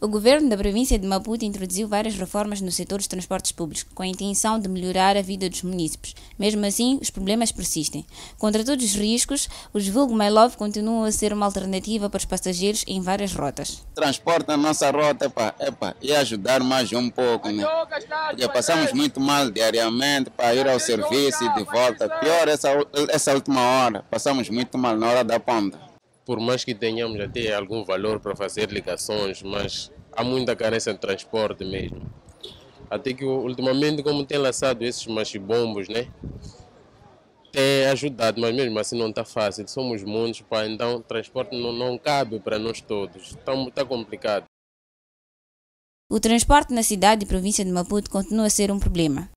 O governo da província de Maputo introduziu várias reformas no setor dos transportes públicos, com a intenção de melhorar a vida dos munícipes. Mesmo assim, os problemas persistem. Contra todos os riscos, os vulgo My Love continuam a ser uma alternativa para os passageiros em várias rotas. Transporte na nossa rota epa, epa, e ajudar mais um pouco, né? Porque passamos muito mal diariamente para ir ao serviço e de volta. Pior essa, essa última hora, passamos muito mal na hora da ponta por mais que tenhamos até algum valor para fazer ligações, mas há muita carência de transporte mesmo. Até que ultimamente, como tem lançado esses machibombos, né? Tem ajudado, mas mesmo assim não está fácil. Somos muitos, pá, então transporte não, não cabe para nós todos. Está tá complicado. O transporte na cidade e província de Maputo continua a ser um problema.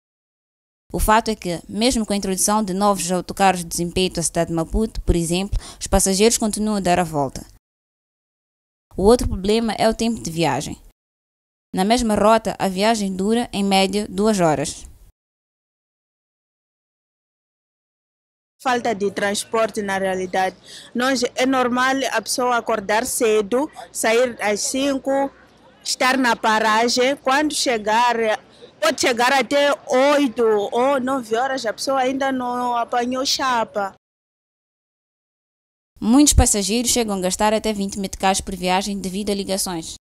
O fato é que, mesmo com a introdução de novos autocarros de desempenho à cidade de Maputo, por exemplo, os passageiros continuam a dar a volta. O outro problema é o tempo de viagem. Na mesma rota, a viagem dura, em média, duas horas. falta de transporte na realidade. Nós, é normal a pessoa acordar cedo, sair às 5, estar na paragem. Quando chegar Pode chegar até 8 ou 9 horas, a pessoa ainda não apanhou chapa. Muitos passageiros chegam a gastar até 20 meticais por viagem devido a ligações.